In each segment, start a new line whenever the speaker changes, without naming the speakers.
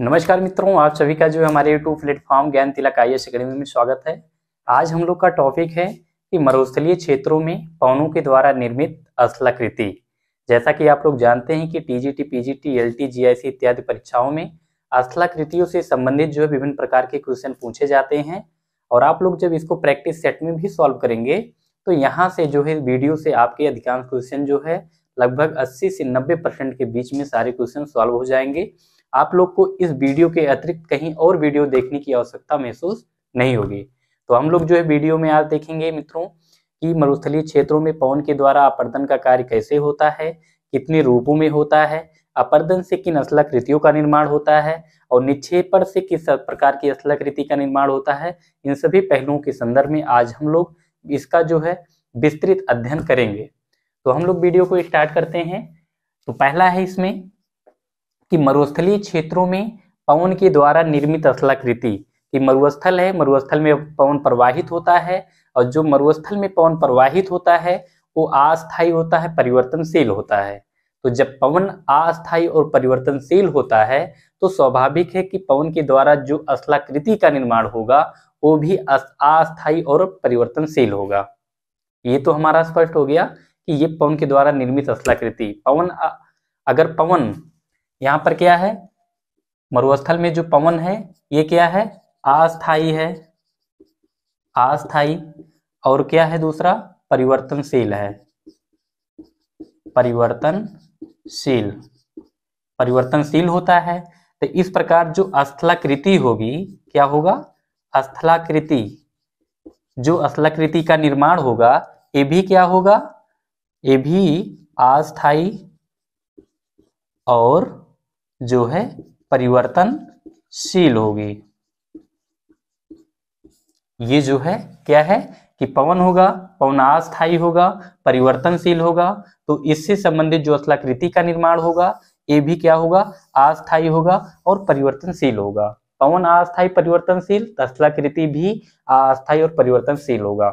नमस्कार मित्रों आप सभी का जो है हमारे यूट्यूब प्लेटफॉर्म ज्ञान तिलक आई एस अकेडमी में स्वागत है आज हम लोग का टॉपिक है कि मरुस्थलीय क्षेत्रों में पवनों के द्वारा निर्मित असलाकृति जैसा कि आप लोग जानते हैं कि टीजीटी पीजीटी एलटी जीआईसी इत्यादि परीक्षाओं में असलाकृतियों से संबंधित जो है विभिन्न प्रकार के क्वेश्चन पूछे जाते हैं और आप लोग जब इसको प्रैक्टिस सेट में भी सॉल्व करेंगे तो यहाँ से जो है वीडियो से आपके अधिकांश क्वेश्चन जो है लगभग अस्सी से नब्बे परसेंट के बीच में सारे क्वेश्चन सॉल्व हो जाएंगे आप लोग को इस वीडियो के अतिरिक्त कहीं और वीडियो देखने की आवश्यकता महसूस नहीं होगी तो हम लोग जो है वीडियो में आज देखेंगे मित्रों कि मरुस्थलीय क्षेत्रों में पवन के द्वारा अपर्दन का कार्य कैसे होता है कितने रूपों में होता है अपर्दन से किन असलाकृतियों का निर्माण होता है और निक्षेपण से किस प्रकार की असलाकृति का निर्माण होता है इन सभी पहलुओं के संदर्भ में आज हम लोग इसका जो है विस्तृत अध्ययन करेंगे तो हम लोग वीडियो को स्टार्ट करते हैं तो पहला है इसमें कि मरुस्थलीय क्षेत्रों में पवन के द्वारा निर्मित असलाकृति कि मरुस्थल है मरुस्थल में पवन प्रवाहित होता है और जो मरुस्थल में पवन प्रवाहित होता है वो अस्थायी होता है परिवर्तनशील होता है तो जब पवन अस्थायी और परिवर्तनशील होता है तो स्वाभाविक है कि पवन के द्वारा जो असलाकृति का निर्माण होगा वो भी अस्थायी और परिवर्तनशील होगा ये तो हमारा स्पष्ट हो गया कि ये पवन के द्वारा निर्मित असलाकृति पवन अगर पवन यहाँ पर क्या है मरुस्थल में जो पवन है ये क्या है अस्थाई है अस्थाई और क्या है दूसरा परिवर्तनशील है परिवर्तनशील परिवर्तनशील होता है तो इस प्रकार जो अस्थलाकृति होगी क्या होगा अस्थलाकृति जो अस्थलाकृति का निर्माण होगा ये भी क्या होगा ये भी अस्थाई और जो है परिवर्तनशील होगी ये जो है क्या है कि पवन होगा पवन अस्थायी होगा परिवर्तनशील होगा तो इससे संबंधित जो असलाकृति का निर्माण होगा ये भी क्या होगा अस्थायी होगा और परिवर्तनशील होगा पवन अस्थायी परिवर्तनशील तो असलाकृति भी अस्थायी और परिवर्तनशील होगा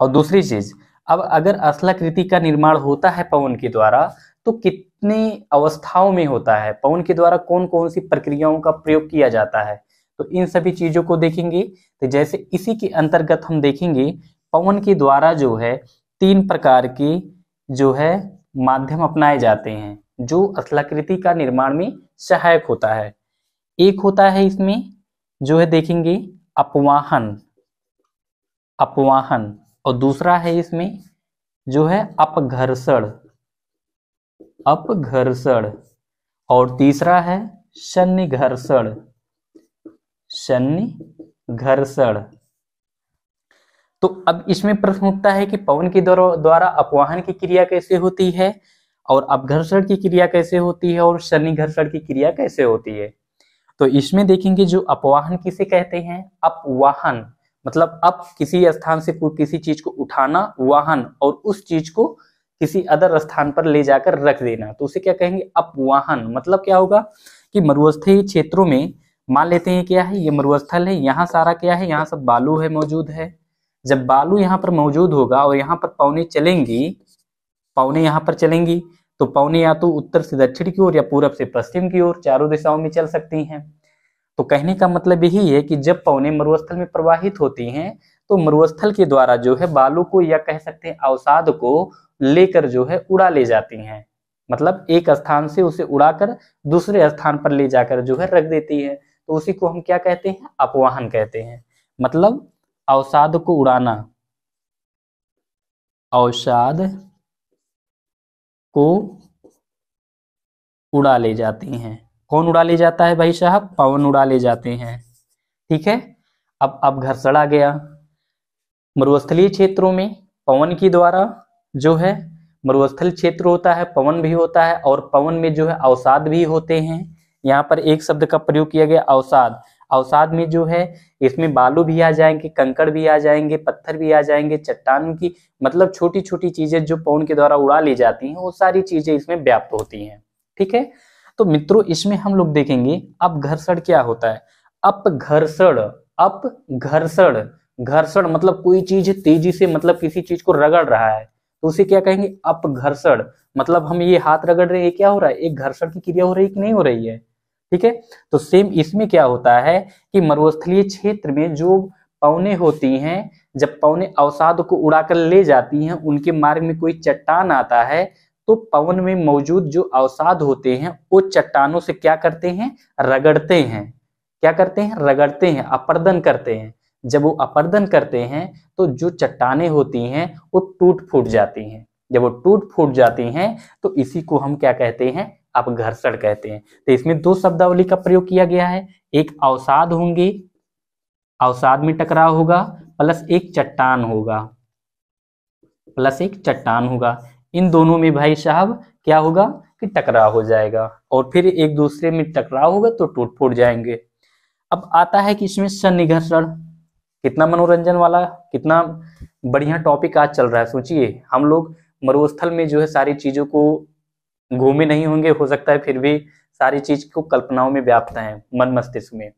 और दूसरी चीज अब अगर असलाकृति का निर्माण होता है पवन के द्वारा तो कित कितनी अवस्थाओं में होता है पवन के द्वारा कौन कौन सी प्रक्रियाओं का प्रयोग किया जाता है तो इन सभी चीजों को देखेंगे तो जैसे इसी के अंतर्गत हम देखेंगे पवन के द्वारा जो है तीन प्रकार की जो है माध्यम अपनाए जाते हैं जो असलाकृति का निर्माण में सहायक होता है एक होता है इसमें जो है देखेंगे अपवाहन अपवाहन और दूसरा है इसमें जो है अपघर्षण अपघर्षण और तीसरा है शनि घर्षण शनि घर्षण तो अब इसमें प्रश्न उठता है कि पवन के द्वारा अपवाहन की क्रिया कैसे होती है और अपघर्षण की क्रिया कैसे होती है और शनि घर्षण की क्रिया कैसे होती है तो इसमें देखेंगे जो अपवाहन किसे कहते हैं अपवाहन मतलब अप किसी स्थान से किसी चीज को उठाना वाहन और उस चीज को किसी अदर स्थान पर ले जाकर रख देना तो उसे क्या कहेंगे अपवाहन मतलब क्या होगा कि मरुस्थलीय क्षेत्रों में मान लेते हैं क्या है ये मरुस्थल है यहाँ सारा क्या है यहाँ सब बालू है मौजूद है जब बालू यहाँ पर मौजूद होगा और यहाँ पर पौने चलेंगी पौने यहाँ पर चलेंगी तो पौने या तो उत्तर से दक्षिण की ओर या पूरब से पश्चिम की ओर चारों दिशाओं में चल सकती हैं तो कहने का मतलब यही है कि जब पौने मरुस्थल में प्रवाहित होती हैं तो मरुस्थल के द्वारा जो है बालू को या कह सकते हैं अवसाद को लेकर जो है उड़ा ले जाती हैं मतलब एक स्थान से उसे उड़ाकर दूसरे स्थान पर ले जाकर जो है रख देती है तो उसी को हम क्या कहते हैं अपवाहन कहते हैं मतलब अवसाद को उड़ाना अवसाद को उड़ा ले जाती हैं कौन उड़ा ले जाता है भाई साहब पवन उड़ा ले जाते हैं ठीक है अब अब घर सड़ा गया मरुस्थलीय क्षेत्रों में पवन की द्वारा जो है मरुस्थल क्षेत्र होता है पवन भी होता है और पवन में जो है अवसाद भी होते हैं यहाँ पर एक शब्द का प्रयोग किया गया अवसाद अवसाद में जो है इसमें बालू भी आ जाएंगे कंकड़ भी आ जाएंगे पत्थर भी आ जाएंगे चट्टान की मतलब छोटी छोटी चीजें जो पवन के द्वारा उड़ा ली जाती हैं वो सारी चीजें इसमें व्याप्त होती हैं ठीक है तो मित्रों इसमें हम लोग देखेंगे घर्षण क्या होता है अप घर्षण अप घर्षण घर्षण मतलब कोई चीज तेजी से मतलब किसी चीज को रगड़ रहा है तो उसे क्या कहेंगे अपघर्षण मतलब हम ये हाथ रगड़ रहे हैं क्या हो रहा है एक घर्षण की क्रिया हो रही है कि नहीं हो रही है ठीक है तो सेम इसमें क्या होता है कि मरुस्थलीय क्षेत्र में जो पौने होती हैं जब पौने अवसाद को उड़ाकर ले जाती हैं उनके मार्ग में कोई चट्टान आता है तो पवन में मौजूद जो अवसाद होते हैं वो चट्टानों से क्या करते हैं रगड़ते हैं क्या करते हैं रगड़ते हैं अपर्दन करते हैं जब वो अपर्दन करते हैं तो जो चट्टाने होती हैं वो टूट फूट जाती हैं जब वो टूट फूट जाती हैं तो इसी को हम क्या कहते हैं अपघर्षण कहते हैं तो इसमें दो शब्दावली का प्रयोग किया गया है एक अवसाद होंगे अवसाद में टकराव होगा प्लस एक चट्टान होगा प्लस एक चट्टान होगा इन दोनों में भाई साहब क्या होगा कि टकराव हो जाएगा और फिर एक दूसरे में टकराव होगा तो टूट फूट जाएंगे अब आता है कि इसमें सन्निघर्षण कितना मनोरंजन वाला कितना बढ़िया टॉपिक आज चल रहा है सोचिए हम लोग मरुस्थल में जो है सारी चीज़ों को घूमे नहीं होंगे हो सकता है फिर भी सारी चीज को कल्पनाओं में व्याप्त है मन मस्तिष्क में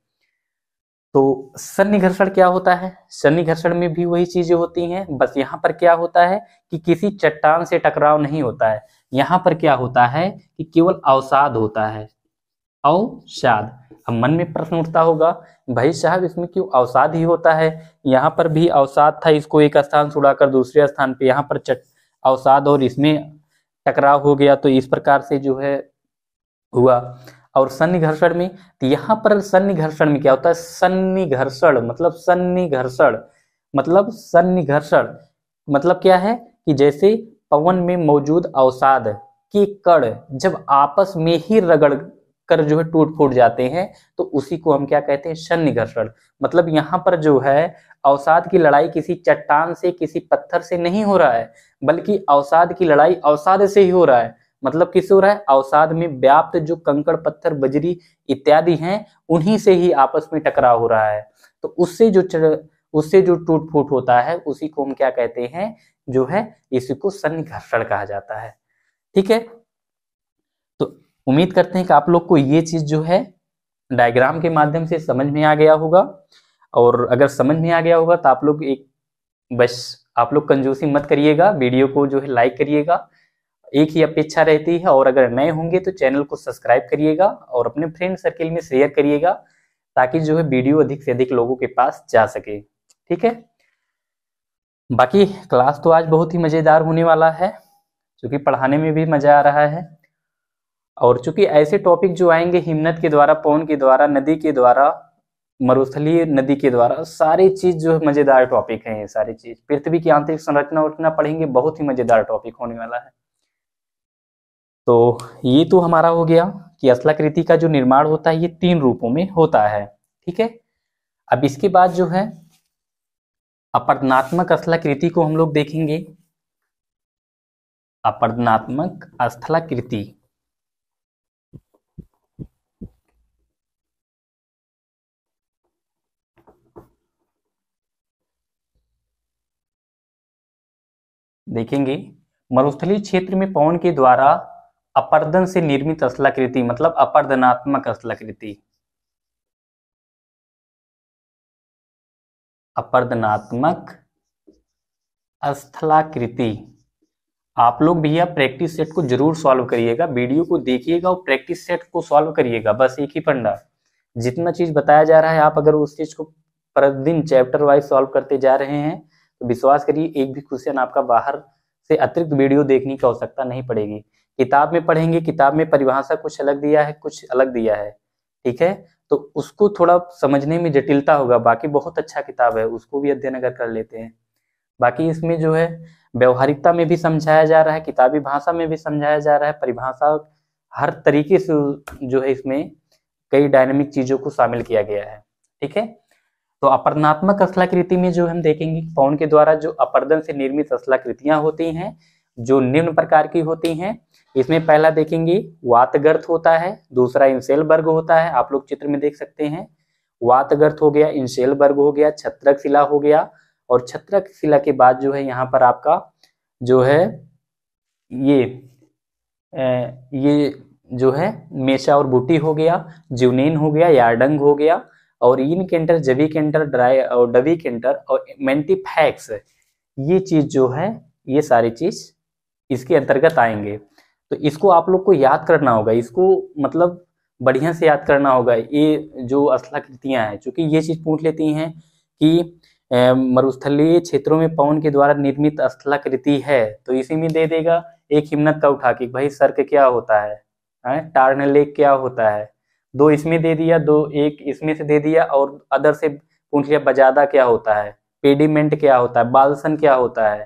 तो सन्नि घर्षण क्या होता है सन्नी घर्षण में भी वही चीजें होती हैं बस यहाँ पर क्या होता है कि किसी चट्टान से टकराव नहीं होता है यहाँ पर क्या होता है कि केवल अवसाद होता है अवसाद अब मन में प्रश्न उठता होगा भाई साहब इसमें क्यों अवसाद ही होता है यहाँ पर भी अवसाद था इसको एक स्थान से उड़ाकर दूसरे स्थान पे यहाँ पर चट अवसाद और इसमें टकराव हो गया तो इस प्रकार से जो है हुआ और सन्निघर्षण में तो यहाँ पर सन्निघर्षण में क्या होता है सन्निघर्षण मतलब सन्निघर्षण मतलब सन्निघर्षण मतलब क्या है कि जैसे पवन में मौजूद अवसाद की कड़ जब आपस में ही रगड़ कर जो है टूट फूट जाते हैं तो उसी को हम क्या कहते हैं शन्य घर्षण मतलब यहाँ पर जो है अवसाद की लड़ाई किसी चट्टान से किसी पत्थर से नहीं हो रहा है बल्कि अवसाद की लड़ाई अवसाद से ही हो रहा है मतलब किससे हो रहा है अवसाद में व्याप्त जो कंकड़ पत्थर बजरी इत्यादि हैं उन्हीं से ही आपस में टकराव हो रहा है तो उससे जो उससे जो टूट फूट होता है उसी को हम क्या कहते हैं जो है इसी को घर्षण कहा जाता है ठीक है उम्मीद करते हैं कि आप लोग को ये चीज़ जो है डायग्राम के माध्यम से समझ में आ गया होगा और अगर समझ में आ गया होगा तो आप लोग एक बस आप लोग कंजूसी मत करिएगा वीडियो को जो है लाइक करिएगा एक ही अपेक्षा रहती है और अगर नए होंगे तो चैनल को सब्सक्राइब करिएगा और अपने फ्रेंड सर्किल में शेयर करिएगा ताकि जो है वीडियो अधिक से अधिक लोगों के पास जा सके ठीक है बाकी क्लास तो आज बहुत ही मज़ेदार होने वाला है क्योंकि पढ़ाने में भी मज़ा आ रहा है और चूंकि ऐसे टॉपिक जो आएंगे हिमनद के द्वारा पवन के द्वारा नदी के द्वारा मरुस्थली नदी के द्वारा सारी चीज जो है मजेदार टॉपिक है ये सारी चीज पृथ्वी की आंतरिक संरचना उठना पढ़ेंगे बहुत ही मजेदार टॉपिक होने वाला है तो ये तो हमारा हो गया कि असलाकृति का जो निर्माण होता है ये तीन रूपों में होता है ठीक है अब इसके बाद जो है अपर्दनात्मक असलाकृति को हम लोग देखेंगे अपर्दनात्मक स्थलाकृति देखेंगे मरुस्थली क्षेत्र में पवन के द्वारा अपर्दन से निर्मित असलाकृति मतलब अपर्दनात्मक असलाकृति अपर्दनात्मक अस्थलाकृति आप लोग भैया प्रैक्टिस सेट को जरूर सॉल्व करिएगा वीडियो को देखिएगा और प्रैक्टिस सेट को सॉल्व करिएगा बस एक ही पंडा जितना चीज बताया जा रहा है आप अगर उस चीज को प्रतिदिन चैप्टर वाइज सॉल्व करते जा रहे हैं तो विश्वास करिए एक भी क्वेश्चन आपका बाहर से अतिरिक्त वीडियो देखने की आवश्यकता नहीं पड़ेगी किताब में पढ़ेंगे किताब में परिभाषा कुछ अलग दिया है कुछ अलग दिया है ठीक है तो उसको थोड़ा समझने में जटिलता होगा बाकी बहुत अच्छा किताब है उसको भी अध्ययन अगर कर लेते हैं बाकी इसमें जो है व्यवहारिकता में भी समझाया जा रहा है किताबी भाषा में भी समझाया जा रहा है परिभाषा हर तरीके से जो है इसमें कई डायनेमिक चीज़ों को शामिल किया गया है ठीक है तो अपर्णात्मक असलाकृति में जो हम देखेंगे पौन के द्वारा जो अपर्दन से निर्मित असलाकृतियां होती हैं जो निम्न प्रकार की होती हैं इसमें पहला देखेंगे वातगर्थ होता है दूसरा इंसेल वर्ग होता है आप लोग चित्र में देख सकते हैं वातगर्थ हो गया इंसेल वर्ग हो गया छत्रक शिला हो गया और छत्रक शिला के बाद जो है यहाँ पर आपका जो है ये ये जो है मेषा और बूटी हो गया जुनेन हो गया यारडंग हो गया और इन केंटर जबी केंटर ड्राई और डबी केंटर और मेंटीफैक्स ये चीज़ जो है ये सारी चीज़ इसके अंतर्गत आएंगे तो इसको आप लोग को याद करना होगा इसको मतलब बढ़िया से याद करना होगा ये जो असलाकृतियां हैं क्योंकि ये चीज़ पूछ लेती हैं कि मरुस्थलीय क्षेत्रों में पवन के द्वारा निर्मित असलाकृति है तो इसी में दे देगा एक हिम्मत का उठा कि भाई सर्क क्या होता है टार्न लेक क्या होता है दो इसमें दे दिया दो एक इसमें से दे दिया और अदर से पूछ लिया बजादा क्या होता है पेडिमेंट क्या होता है बालसन क्या होता है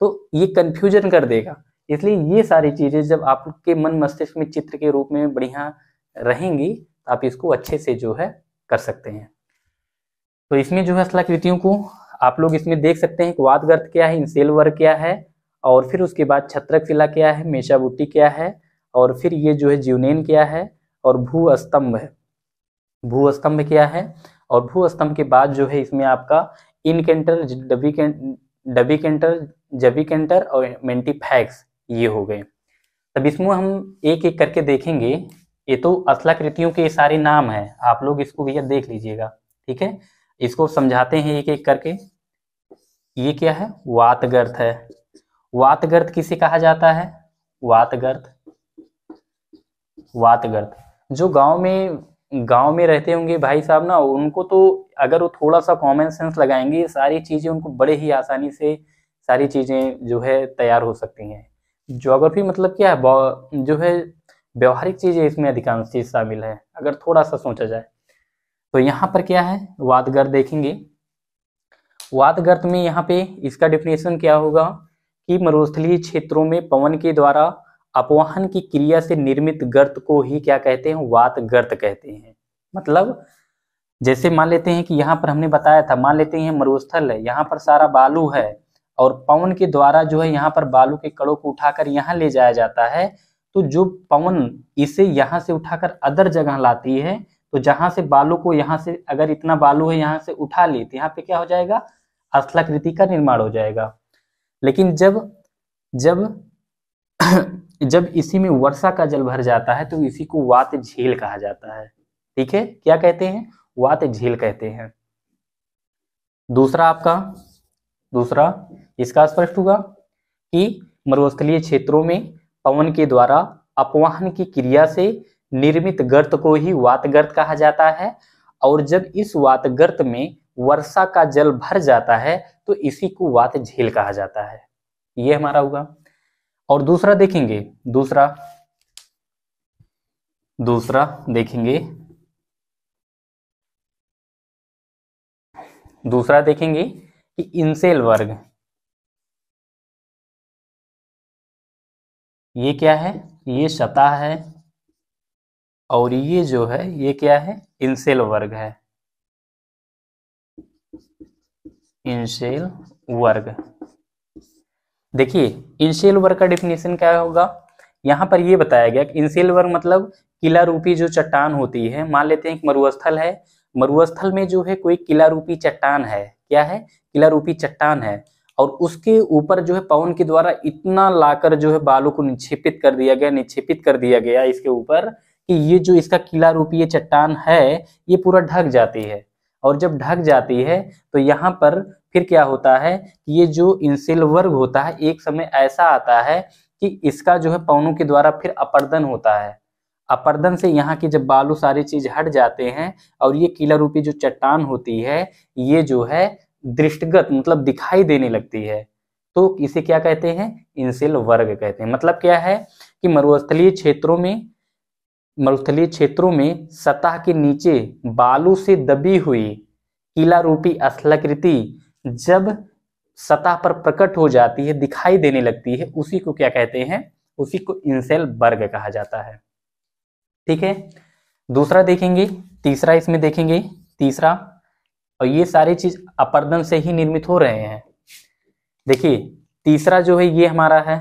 तो ये कंफ्यूजन कर देगा इसलिए ये सारी चीज़ें जब आपके मन मस्तिष्क में चित्र के रूप में बढ़िया रहेंगी तो आप इसको अच्छे से जो है कर सकते हैं तो इसमें जो है स्थलाकृतियों को आप लोग इसमें देख सकते हैं कि वाद गर्थ क्या है इंसेल वर्ग क्या है और फिर उसके बाद छत्रक फिला क्या है मेशाबुट्टी क्या है और फिर ये जो है जीवनेन क्या है और भू स्तंभ है भू स्तंभ क्या है और भू स्तंभ के बाद जो है इसमें आपका इनकेंटर डबी डबी कैंटर जबी कैंटर और मेंटीफैक्स ये हो गए तब इसमें हम एक एक करके देखेंगे ये तो असलाकृतियों के सारे नाम है आप लोग इसको भैया देख लीजिएगा ठीक है इसको समझाते हैं एक एक करके ये क्या है वातगर्थ है वातगर्थ किसे कहा जाता है वातगर्थ वातगर्थ जो गांव में गांव में रहते होंगे भाई साहब ना उनको तो अगर वो थोड़ा सा कॉमन सेंस लगाएंगे सारी चीज़ें उनको बड़े ही आसानी से सारी चीज़ें जो है तैयार हो सकती हैं जोग्राफी मतलब क्या है जो है व्यवहारिक चीज़ें इसमें अधिकांश चीज़ शामिल है अगर थोड़ा सा सोचा जाए तो यहाँ पर क्या है वादगर देखेंगे वादगर्त में यहाँ पे इसका डिफिनेशन क्या होगा कि मरुस्थलीय क्षेत्रों में पवन के द्वारा अपवाहन की क्रिया से निर्मित गर्त को ही क्या कहते हैं वात गर्त कहते हैं मतलब जैसे मान लेते हैं कि यहाँ पर हमने बताया था मान लेते हैं मरुस्थल है यहाँ पर सारा बालू है और पवन के द्वारा जो है यहाँ पर बालू के कड़ों को उठाकर यहाँ ले जाया जाता है तो जो पवन इसे यहाँ से उठाकर अदर जगह लाती है तो जहां से बालू को यहाँ से अगर इतना बालू है यहाँ से उठा ली तो यहाँ पे क्या हो जाएगा असलाकृति का निर्माण हो जाएगा लेकिन जब जब जब इसी में वर्षा का जल भर जाता है तो इसी को वात झील कहा जाता है ठीक है क्या कहते हैं वात झील कहते हैं दूसरा आपका दूसरा इसका स्पष्ट हुआ कि मरुस्थलीय क्षेत्रों में पवन के द्वारा अपवाहन की क्रिया से निर्मित गर्त को ही वात गर्त कहा जाता है और जब इस वात गर्त में वर्षा का जल भर जाता है तो इसी को वात झील कहा जाता है ये हमारा हुआ और दूसरा देखेंगे दूसरा दूसरा देखेंगे दूसरा देखेंगे कि इंसेल वर्ग ये क्या है ये सतह है और ये जो है ये क्या है इंसेल वर्ग है इंसेल वर्ग देखिए इनशियल वर्क का डेफिनेशन क्या होगा यहाँ पर यह बताया गया कि इनशियल वर्क मतलब किला रूपी जो चट्टान होती है मान लेते हैं एक मरुस्थल है मरुस्थल में जो है कोई किला रूपी चट्टान है क्या है किला रूपी चट्टान है और उसके ऊपर जो है पवन के द्वारा इतना लाकर जो है बालू को निक्षेपित कर दिया गया निक्षेपित कर दिया गया इसके ऊपर कि ये जो इसका किला रूपी ये चट्टान है ये पूरा ढक जाती है और जब ढक जाती है तो यहाँ पर फिर क्या होता है कि ये जो इंसिल वर्ग होता है एक समय ऐसा आता है कि इसका जो है पौनों के द्वारा फिर अपर्दन होता है अपर्दन से यहाँ की जब बालू सारी चीज हट जाते हैं और ये किला रूपी जो चट्टान होती है ये जो है दृष्टगत मतलब दिखाई देने लगती है तो इसे क्या कहते हैं इंसिल वर्ग कहते हैं मतलब क्या है कि मरुस्थलीय क्षेत्रों में मरुस्थलीय क्षेत्रों में सतह के नीचे बालू से दबी हुई किला रूपी असलकृति जब सतह पर प्रकट हो जाती है दिखाई देने लगती है उसी को क्या कहते हैं उसी को इंसेल वर्ग कहा जाता है ठीक है दूसरा देखेंगे तीसरा इसमें देखेंगे तीसरा और ये सारी चीज अपर्दन से ही निर्मित हो रहे हैं देखिए तीसरा जो है ये हमारा है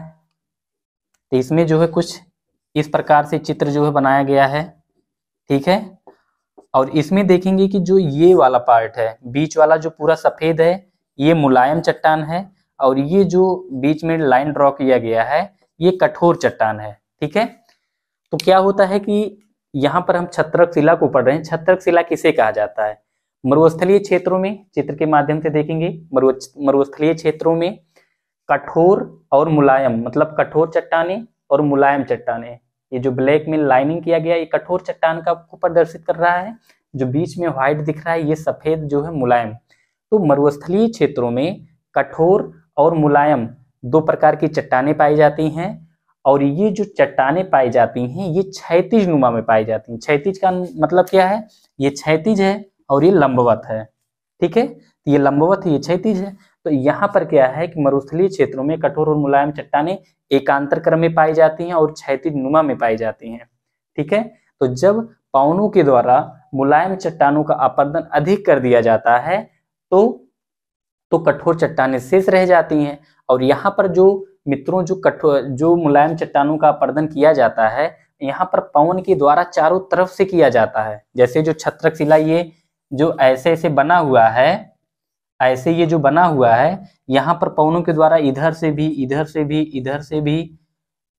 तो इसमें जो है कुछ इस प्रकार से चित्र जो है बनाया गया है ठीक है और इसमें देखेंगे कि जो ये वाला पार्ट है बीच वाला जो पूरा सफेद है ये मुलायम चट्टान है और ये जो बीच में लाइन ड्रॉ किया गया है ये कठोर चट्टान है ठीक है तो क्या होता है कि यहाँ पर हम छत्रक शिला को पढ़ रहे हैं छत्रक शिला किसे कहा जाता है मरुस्थलीय क्षेत्रों में चित्र के माध्यम से देखेंगे मरुस्थलीय क्षेत्रों में कठोर और मुलायम मतलब कठोर चट्टाने और मुलायम चट्टाने ये जो ब्लैक में लाइनिंग किया गया ये कठोर चट्टान का आपको प्रदर्शित कर रहा है जो बीच में व्हाइट दिख रहा है ये सफेद जो है मुलायम तो मरुस्थलीय क्षेत्रों में कठोर और मुलायम दो प्रकार की चट्टाने पाई जाती हैं और ये जो चट्टाने पाई जाती हैं ये क्षैतिज नुमा में पाई जाती हैं क्षैतिज का मतलब क्या है ये क्षैतिज है और ये लंबवत है ठीक है तो ये लंबवत है ये क्षैतिज है तो यहाँ पर क्या है कि मरुस्थलीय क्षेत्रों में कठोर और मुलायम चट्टाने एकांतर क्रम में पाई जाती हैं और क्षैतिज नुमा में पाई जाती हैं ठीक है तो जब पवनों के द्वारा मुलायम चट्टानों का अपर्दन अधिक कर दिया जाता है तो तो कठोर चट्टाने शेष रह जाती हैं और यहाँ पर जो मित्रों जो कठोर जो मुलायम चट्टानों का अपर्दन किया जाता है यहाँ पर पवन के द्वारा चारों तरफ से किया जाता है जैसे जो छत्रक शिला ये जो ऐसे ऐसे बना हुआ है ऐसे ये जो बना हुआ है यहाँ पर पवनों के द्वारा इधर से भी इधर से भी इधर से भी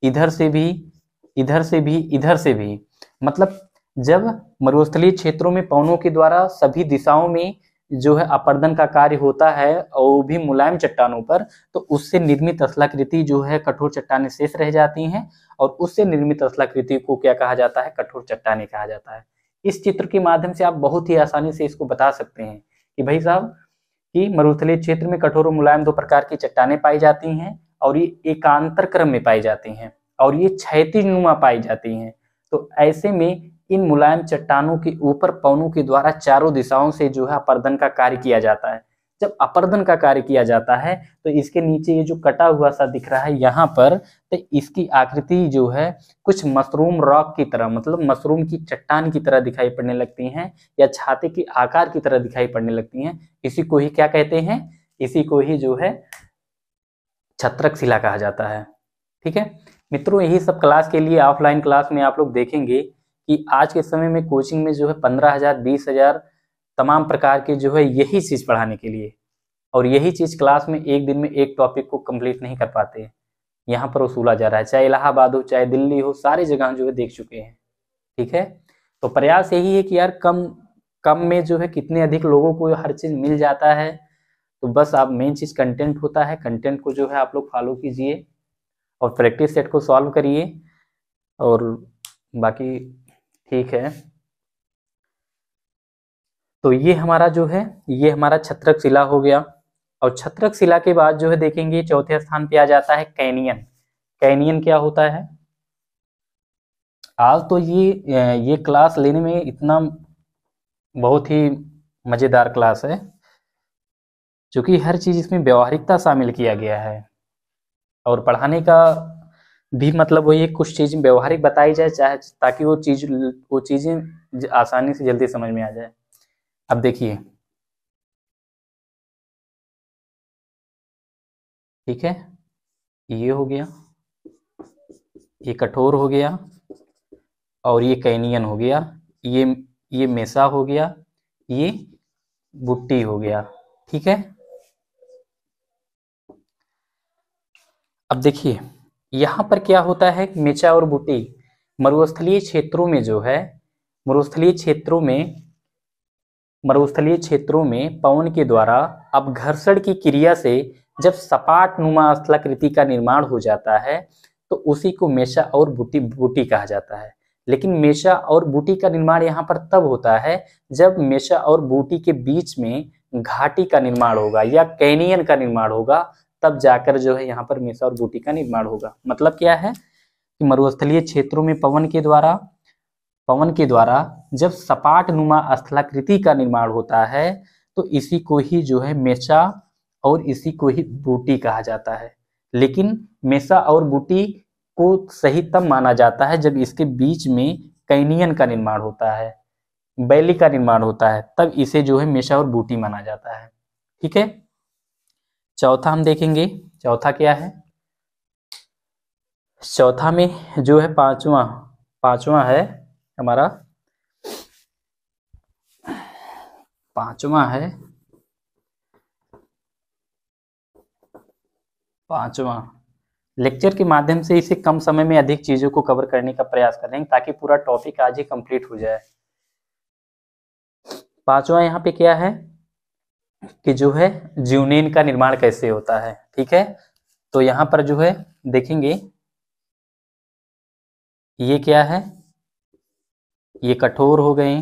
इधर से भी इधर से भी इधर से भी मतलब जब मरुस्थलीय क्षेत्रों में पवनों के द्वारा सभी दिशाओं में जो है अपर्दन का कार्य होता है और भी मुलायम चट्टानों पर तो उससे निर्मित असलाकृति जो है कठोर चट्टाने शेष रह जाती हैं और उससे निर्मित असलाकृति को क्या कहा जाता है कठोर चट्टाने कहा जाता है इस चित्र के माध्यम से आप बहुत ही आसानी से इसको बता सकते हैं कि भाई साहब कि मरुस्थलीय क्षेत्र में कठोर और मुलायम दो प्रकार की चट्टाने पाई जाती हैं और ये एकांतर क्रम में पाई जाती हैं और ये क्षैतिज नुमा पाई जाती हैं तो ऐसे में इन मुलायम चट्टानों के ऊपर पवनों के द्वारा चारों दिशाओं से जो है अपर्दन का कार्य किया जाता है जब अपर्दन का कार्य किया जाता है तो इसके नीचे ये जो कटा हुआ सा दिख रहा है यहाँ पर तो इसकी आकृति जो है कुछ मशरूम रॉक की तरह मतलब मशरूम की चट्टान की तरह दिखाई पड़ने लगती हैं या छाते के आकार की तरह दिखाई पड़ने लगती हैं इसी को ही क्या कहते हैं इसी को ही जो है छत्रक शिला कहा जाता है ठीक है मित्रों यही सब क्लास के लिए ऑफलाइन क्लास में आप लोग देखेंगे कि आज के समय में कोचिंग में जो है पंद्रह हजार बीस हजार तमाम प्रकार के जो है यही चीज़ पढ़ाने के लिए और यही चीज़ क्लास में एक दिन में एक टॉपिक को कंप्लीट नहीं कर पाते हैं यहाँ पर वसूला जा रहा है चाहे इलाहाबाद हो चाहे दिल्ली हो सारी जगह जो है देख चुके हैं ठीक है तो प्रयास यही है कि यार कम कम में जो है कितने अधिक लोगों को हर चीज़ मिल जाता है तो बस आप मेन चीज़ कंटेंट होता है कंटेंट को जो है आप लोग फॉलो कीजिए और प्रैक्टिस सेट को सॉल्व करिए और बाकी ठीक है तो ये हमारा जो है ये हमारा छत्रक शिला हो गया और छत्रक शिला के बाद जो है देखेंगे चौथे स्थान पे आ जाता है कैनियन कैनियन क्या होता है आज तो ये ये क्लास लेने में इतना बहुत ही मज़ेदार क्लास है क्योंकि हर चीज़ इसमें व्यवहारिकता शामिल किया गया है और पढ़ाने का भी मतलब वही कुछ चीज़ व्यवहारिक बताई जाए चाहे ताकि वो चीज़ वो चीज़ें आसानी से जल्दी समझ में आ जाए अब देखिए ठीक है ये हो गया ये कठोर हो गया और ये कैनियन हो गया ये ये मेसा हो गया ये बुट्टी हो गया ठीक है अब देखिए यहां पर क्या होता है मेचा और बुट्टी मरुस्थलीय क्षेत्रों में जो है मरुस्थलीय क्षेत्रों में मरुस्थलीय क्षेत्रों में पवन के द्वारा अपघर्षण की क्रिया से जब सपाट नुमा स्थलाकृति का निर्माण हो जाता है तो उसी को मेशा और बूटी बूटी कहा जाता है लेकिन मेशा और बूटी का निर्माण यहाँ पर तब होता है जब मेशा और बूटी के बीच में घाटी का निर्माण होगा या कैनियन का निर्माण होगा तब जाकर जो है यहाँ पर मेशा और बूटी का निर्माण होगा मतलब क्या है कि मरुस्थलीय क्षेत्रों में पवन के द्वारा पवन के द्वारा जब सपाट नुमा स्थलाकृति का निर्माण होता है तो इसी को ही जो है मेचा और इसी को ही बूटी कहा जाता है लेकिन मेसा और बूटी को सही तब माना जाता है जब इसके बीच में कैनियन का निर्माण होता है बैली का निर्माण होता है तब इसे जो है मेसा और बूटी माना जाता है ठीक है चौथा हम देखेंगे चौथा क्या है चौथा में जो है पांचवा पांचवा है हमारा पांचवा है पांचवा लेक्चर के माध्यम से इसे कम समय में अधिक चीजों को कवर करने का प्रयास करेंगे ताकि पूरा टॉपिक आज ही कंप्लीट हो जाए पांचवा यहाँ पे क्या है कि जो है जीवनेन का निर्माण कैसे होता है ठीक है तो यहां पर जो है देखेंगे ये क्या है ये कठोर हो गए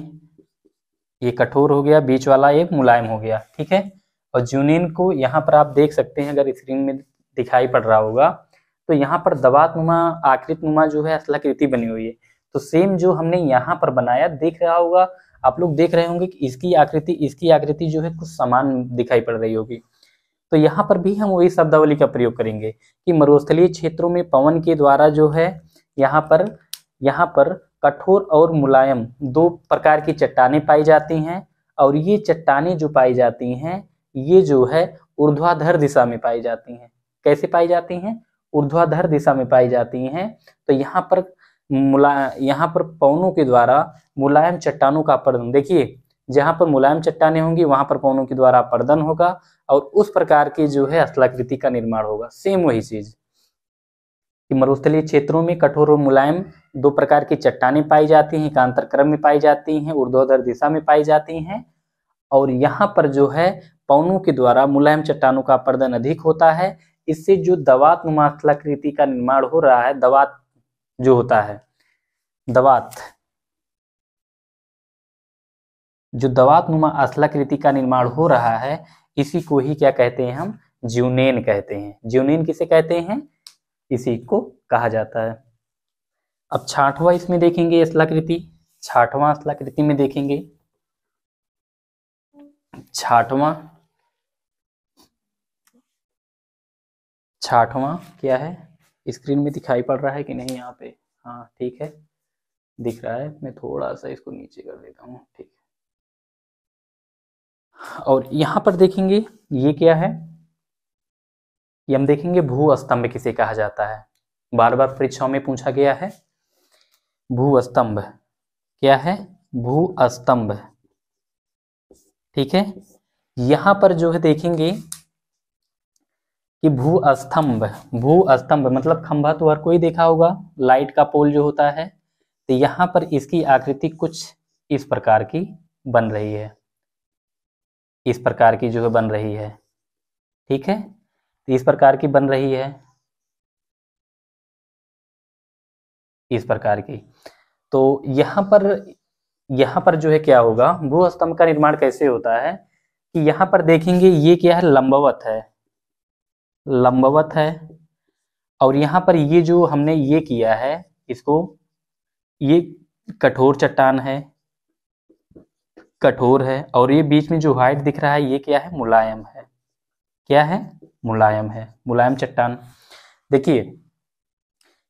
ये कठोर हो गया बीच वाला एक मुलायम हो गया ठीक है और जूनिन को यहाँ पर आप देख सकते हैं अगर स्क्रीन में दिखाई पड़ रहा होगा तो यहाँ पर दबात नुमा आकृत नुमा जो है असलाकृति बनी हुई है तो सेम जो हमने यहाँ पर बनाया देख रहा होगा आप लोग देख रहे होंगे कि इसकी आकृति इसकी आकृति जो है कुछ समान दिखाई पड़ रही होगी तो यहाँ पर भी हम वही शब्दावली का प्रयोग करेंगे कि मरुस्थलीय क्षेत्रों में पवन के द्वारा जो है यहाँ पर यहाँ पर कठोर और मुलायम दो प्रकार की चट्टाने पाई जाती हैं और ये चट्टाने जो पाई जाती हैं ये जो है ऊर्ध्वाधर दिशा में पाई जाती हैं कैसे पाई जाती हैं ऊर्ध्वाधर दिशा में पाई जाती हैं तो यहाँ पर मुलायम यहाँ पर पवनों के द्वारा मुलायम चट्टानों का अपरदन देखिए जहाँ पर मुलायम चट्टाने होंगी वहाँ पर पवनों के द्वारा पर्दन होगा और उस प्रकार के जो है असलाकृति का निर्माण होगा सेम वही चीज़ कि मरुस्थलीय क्षेत्रों में कठोर और मुलायम दो प्रकार की चट्टानें पाई जाती हैं एकांतर क्रम में पाई जाती हैं ऊर्ध्वाधर दिशा में पाई जाती हैं और यहाँ पर जो है पवनों के द्वारा मुलायम चट्टानों का अपरदन अधिक होता है इससे जो दवात नुमाथलाकृति का निर्माण हो रहा है दवात जो होता है दवात जो दवात नुमा अस्थलाकृति का निर्माण हो रहा है इसी को ही क्या कहते हैं हम जीवनेन कहते हैं जीवनेन किसे कहते हैं इसी को कहा जाता है अब छाठवा इसमें देखेंगे असलाकृति छाठवा असलाकृति में देखेंगे छाठवा छाठवा क्या है स्क्रीन में दिखाई पड़ रहा है कि नहीं यहाँ पे हाँ ठीक है दिख रहा है मैं थोड़ा सा इसको नीचे कर देता हूँ ठीक है और यहाँ पर देखेंगे ये क्या है ये हम देखेंगे भू स्तंभ किसे कहा जाता है बार बार परीक्षाओं में पूछा गया है भू स्तंभ क्या है भू स्तंभ ठीक है यहां पर जो है देखेंगे कि भू स्तंभ भू स्तंभ मतलब खंभा तो हर कोई देखा होगा लाइट का पोल जो होता है तो यहां पर इसकी आकृति कुछ इस प्रकार की बन रही है इस प्रकार की जो है बन रही है ठीक है इस प्रकार की बन रही है इस प्रकार की तो यहां पर यहां पर जो है क्या होगा भू स्तंभ का निर्माण कैसे होता है कि यहां पर देखेंगे ये क्या है लंबवत है लंबवत है और यहां पर ये जो हमने ये किया है इसको ये कठोर चट्टान है कठोर है और ये बीच में जो हाइट दिख रहा है ये क्या है मुलायम है क्या है मुलायम है मुलायम चट्टान देखिए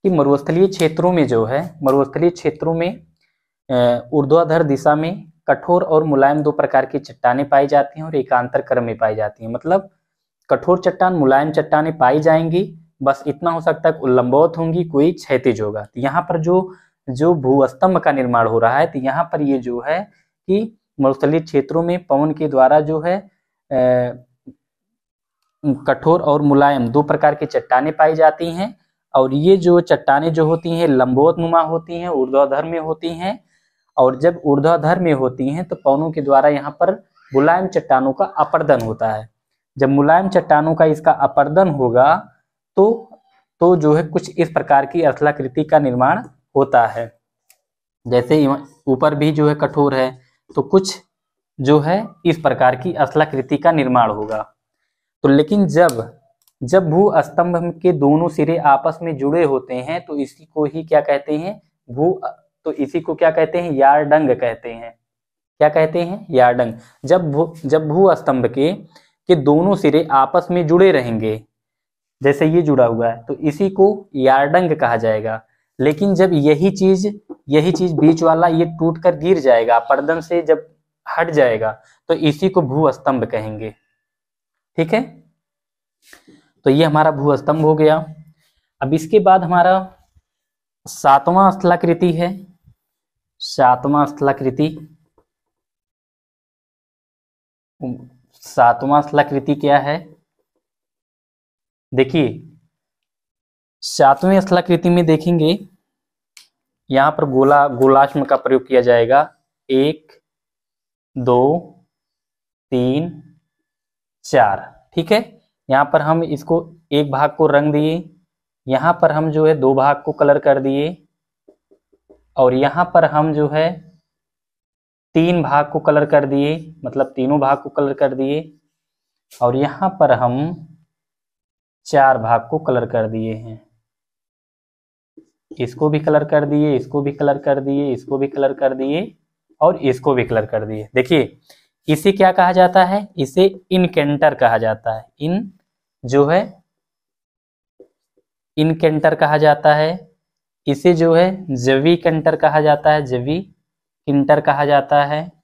कि मरुस्थलीय क्षेत्रों में जो है मरुस्थलीय क्षेत्रों में ऊर्ध्वाधर दिशा में कठोर और मुलायम दो प्रकार की चट्टाने पाई जाती हैं और एकांतर क्रम में पाई जाती हैं मतलब कठोर चट्टान मुलायम चट्टाने पाई जाएंगी बस इतना हो सकता है उल्लंबौत होंगी कोई क्षैतिज होगा तो यहाँ पर जो जो भूस्तंभ का निर्माण हो रहा है तो यहाँ पर ये जो है कि मरुस्थलीय क्षेत्रों में पवन के द्वारा जो है कठोर और मुलायम दो प्रकार की चट्टाने पाई जाती हैं और ये जो चट्टाने जो होती हैं लंबोत नुमा होती हैं ऊर्ध्वाधर में होती हैं और जब ऊर्ध्वाधर में होती हैं तो पवनों के द्वारा यहाँ पर मुलायम चट्टानों का अपर्दन होता है जब मुलायम चट्टानों का इसका अपर्दन होगा तो तो जो है कुछ इस प्रकार की अर्थलाकृति का निर्माण होता है जैसे ऊपर भी जो है कठोर है तो कुछ जो है इस प्रकार की अर्थलाकृति का निर्माण होगा तो लेकिन जब जब भू स्तंभ के दोनों सिरे आपस में जुड़े होते हैं तो इसी को ही क्या कहते हैं भू तो इसी को क्या कहते हैं यारडंग कहते हैं क्या कहते हैं यारडंग जब भू जब भू स्तंभ के के दोनों सिरे आपस में जुड़े रहेंगे जैसे ये जुड़ा हुआ है तो इसी को यारडंग कहा जाएगा लेकिन जब यही चीज यही चीज बीच वाला ये टूट कर गिर जाएगा पर्दन से जब हट जाएगा तो इसी को भू स्तंभ कहेंगे ठीक है तो ये हमारा भू स्तंभ हो गया अब इसके बाद हमारा सातवां स्थलाकृति है सातवां स्थलाकृति सातवां स्थलाकृति क्या है देखिए सातवें स्थलाकृति में देखेंगे यहां पर गोला गोलाश्म का प्रयोग किया जाएगा एक दो तीन चार ठीक है यहाँ पर हम इसको एक भाग को रंग दिए यहाँ पर हम जो है दो भाग को कलर कर दिए और यहाँ पर हम जो है तीन भाग को कलर कर दिए मतलब तीनों भाग को कलर कर दिए और यहाँ पर हम चार भाग को कलर कर दिए हैं इसको भी कलर कर दिए इसको भी कलर कर दिए इसको भी कलर कर दिए और इसको भी कलर कर दिए देखिए इसे क्या कहा जाता है इसे इनकेंटर कहा जाता है इन जो है इनकेंटर कहा जाता है इसे जो है जवी कंटर कहा जाता है जवी किंटर कहा जाता है